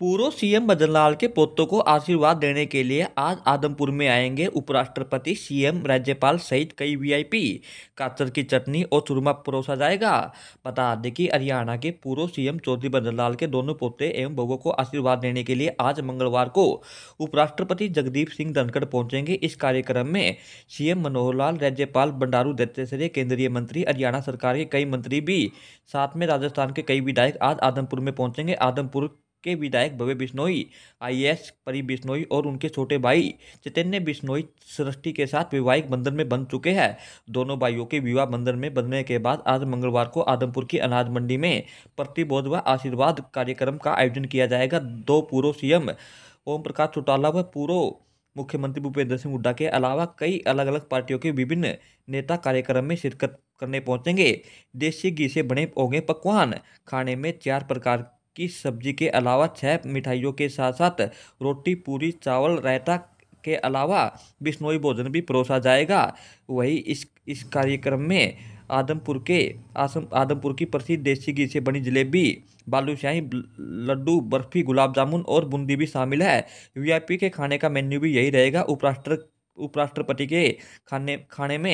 पूर्व सीएम मदनलाल के पोतों को आशीर्वाद देने के लिए आज आदमपुर में आएंगे उपराष्ट्रपति सीएम राज्यपाल सहित कई वीआईपी कातर की चटनी और चूरमा परोसा जाएगा बता दें कि हरियाणा के पूर्व सीएम चौधरी मदनलाल के दोनों पोते एवं बहुओं को आशीर्वाद देने के लिए आज मंगलवार को उपराष्ट्रपति जगदीप सिंह धनखड़ पहुंचेंगे इस कार्यक्रम में सीएम मनोहर लाल राज्यपाल बंडारू दत्तात्रेय केंद्रीय मंत्री हरियाणा सरकार के कई मंत्री भी साथ में राजस्थान के कई विधायक आज आदमपुर में पहुंचेंगे आदमपुर के विधायक भव्य बिश्नोई एस परी बिश्नोई और उनके छोटे भाई चैतन्य बिश्नोई सृष्टि के साथ वैवाहिक बंधन में बंध चुके हैं दोनों भाइयों के विवाह बंधन में बंधने के बाद आज मंगलवार को आदमपुर की अनाज मंडी में प्रतिबोध व आशीर्वाद कार्यक्रम का आयोजन किया जाएगा दो पूर्व सीएम ओम प्रकाश चौटाला व पूर्व मुख्यमंत्री भूपेंद्र सिंह हुड्डा के अलावा कई अलग अलग पार्टियों के विभिन्न नेता कार्यक्रम में शिरकत करने पहुंचेंगे देसी घी से बने होंगे पकवान खाने में चार प्रकार की सब्जी के अलावा छह मिठाइयों के साथ साथ रोटी पूरी चावल रायता के अलावा बिश्नोई भोजन भी परोसा जाएगा वही इस इस कार्यक्रम में आदमपुर के आसम आदमपुर की प्रसिद्ध देसी घी से बनी जलेबी बालूशाही लड्डू बर्फी गुलाब जामुन और बूंदी भी शामिल है वीआईपी के खाने का मेन्यू भी यही रहेगा उपराष्ट्र उपराष्ट्रपति के खाने खाने में